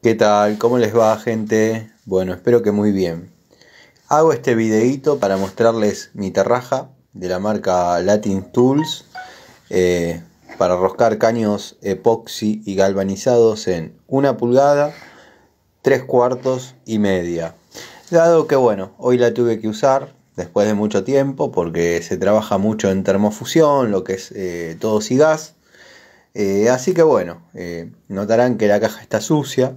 ¿Qué tal? ¿Cómo les va gente? Bueno, espero que muy bien. Hago este videito para mostrarles mi terraja de la marca Latin Tools eh, para roscar caños epoxi y galvanizados en una pulgada, tres cuartos y media. Dado que bueno, hoy la tuve que usar después de mucho tiempo porque se trabaja mucho en termofusión, lo que es eh, todo y gas eh, así que bueno, eh, notarán que la caja está sucia,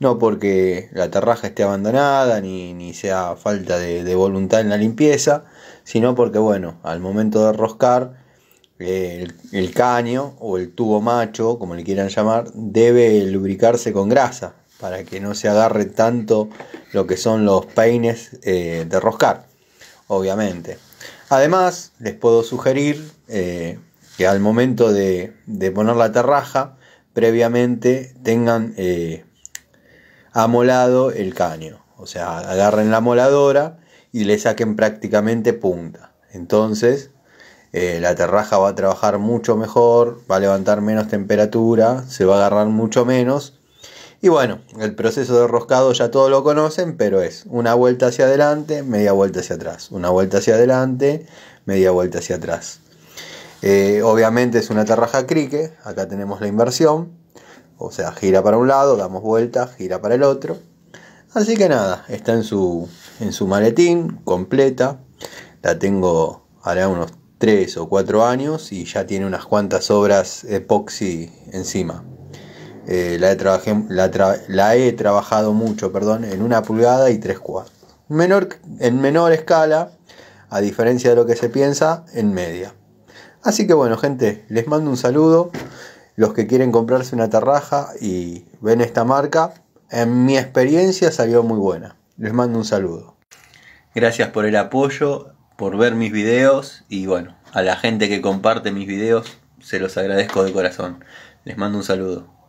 no porque la terraja esté abandonada ni, sea falta de, voluntad en la limpieza, sino porque bueno, al momento de roscar eh, el, caño o el tubo macho, como le quieran llamar, debe lubricarse con grasa para que no se agarre tanto lo que son los peines de roscar, obviamente. Además, les puedo sugerir que al momento de, poner la terraja, previamente tengan eh, amolado el caño. O sea, agarren la moladora y le saquen prácticamente punta. Entonces, eh, la terraja va a trabajar mucho mejor, va a levantar menos temperatura, se va a agarrar mucho menos. Y bueno, el proceso de roscado ya todos lo conocen, pero es una vuelta hacia adelante, media vuelta hacia atrás, una vuelta hacia adelante, media vuelta hacia atrás. Eh, obviamente es una tarraja crique, acá tenemos la inversión, o sea, gira para un lado, damos vueltas, gira para el otro. Así que nada, está en su, en su maletín, completa. La tengo, hará unos 3 o 4 años y ya tiene unas cuantas obras epoxi encima. Eh, la, he la, he trabajado mucho, perdón, en una pulgada y tres cuartos. Menor, en menor escala, a diferencia de lo que se piensa, en media. Así que bueno, gente, les mando un saludo. Los que quieren comprarse una tarraja y ven esta marca, en mi experiencia salió muy buena. Les mando un saludo. Gracias por el apoyo, por ver mis videos y bueno, a la gente que comparte mis videos, se los agradezco de corazón. Les mando un saludo.